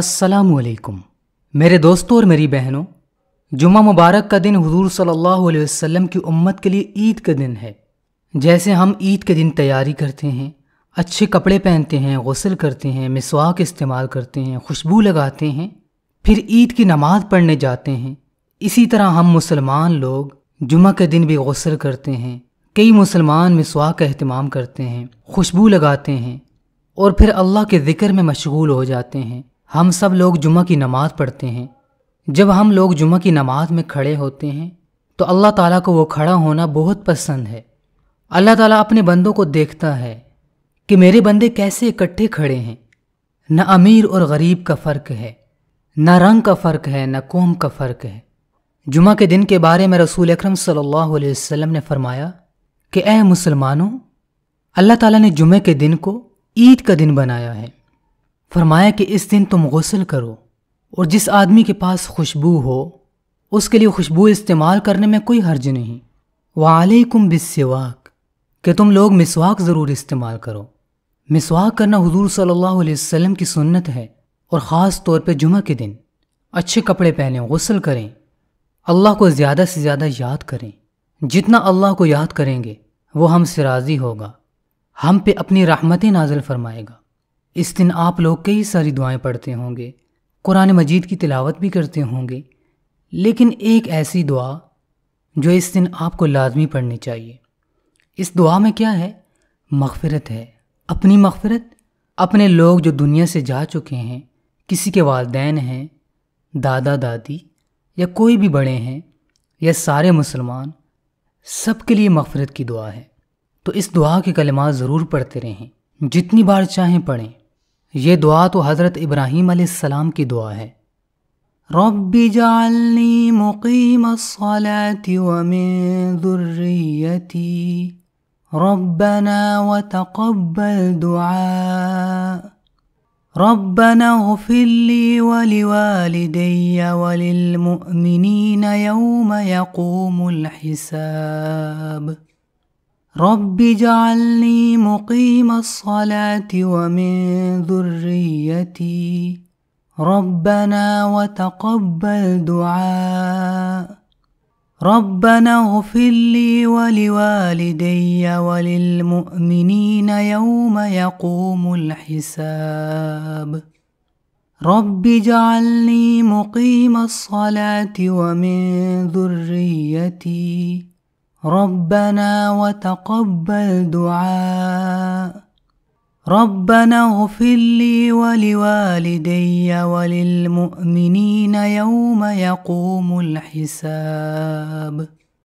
السلام علیکم میرے دوستوں اور میری بہنوں جمعہ مبارک کا دن حضور صلی اللہ علیہ وسلم کی امت کے لیے عید کا دن ہے جیسے ہم عید کے دن تیاری کرتے ہیں اچھے کپڑے پہنتے ہیں غسل کرتے ہیں مسواک استعمال کرتے ہیں خوشبو لگاتے ہیں پھر عید کی نماز پڑھنے جاتے ہیں اسی طرح ہم مسلمان لوگ جمعہ کے دن بھی غسل کرتے ہیں کئی مسلمان مسواک کا اہتمام کرتے ہیں خوشبو لگاتے ہیں اور پھر اللہ کے ذکر میں مشغول ہو جاتے ہیں ہم سب لوگ جمعہ کی نماز پڑھتے ہیں جب ہم لوگ جمعہ کی نماز میں کھڑے ہوتے ہیں تو اللہ تعالیٰ کو وہ کھڑا ہونا بہت پسند ہے اللہ تعالیٰ اپنے بندوں کو دیکھتا ہے کہ میرے بندے کیسے اکٹھے کھڑے ہیں نہ امیر اور غریب کا فرق ہے نہ رنگ کا فرق ہے نہ قوم کا فرق ہے جمعہ کے دن کے بارے میں رسول اکرم صلی اللہ علیہ وسلم نے فرمایا کہ اے مسلمانوں اللہ تعالیٰ نے جمعہ کے دن کو عید کا دن بنایا ہے فرمایا کہ اس دن تم غسل کرو اور جس آدمی کے پاس خوشبو ہو اس کے لیے خوشبو استعمال کرنے میں کوئی حرج نہیں وعلیکم بالسواک کہ تم لوگ مسواک ضرور استعمال کرو مسواک کرنا حضور صلی اللہ علیہ وسلم کی سنت ہے اور خاص طور پہ جمعہ کے دن اچھے کپڑے پہنیں غسل کریں اللہ کو زیادہ سے زیادہ یاد کریں جتنا اللہ کو یاد کریں گے وہ ہم سے راضی ہوگا ہم پہ اپنی رحمتیں نازل فرمائے گا اس دن آپ لوگ کئی ساری دعائیں پڑھتے ہوں گے قرآن مجید کی تلاوت بھی کرتے ہوں گے لیکن ایک ایسی دعا جو اس دن آپ کو لازمی پڑھنی چاہیے اس دعا میں کیا ہے مغفرت ہے اپنی مغفرت اپنے لوگ جو دنیا سے جا چکے ہیں کسی کے والدین ہیں دادا دادی یا کوئی بھی بڑے ہیں یا سارے مسلمان سب کے لیے مغفرت کی دعا ہے تو اس دعا کے کلمات ضرور پڑھتے رہیں جتنی بار چاہیں پڑھیں یہ دعا تو حضرت ابراہیم علیہ السلام کی دعا ہے رب جعلنی مقیم الصلاة ومن ذریتی ربنا وتقبل دعاء ربنا اغفر لي ولوالدي وللمؤمنين يوم يقوم الحساب رب اجعلني مقيم الصلاة ومن ذريتي ربنا وتقبل دعاء ربنا اغفر لي ولوالدي وللمؤمنين يوم يقوم الحساب رب اجعلني مقيم الصلاة ومن ذريتي ربنا وتقبل دعاء ربنا اغفر لي ولوالدي وللمؤمنين يوم يقوم الحساب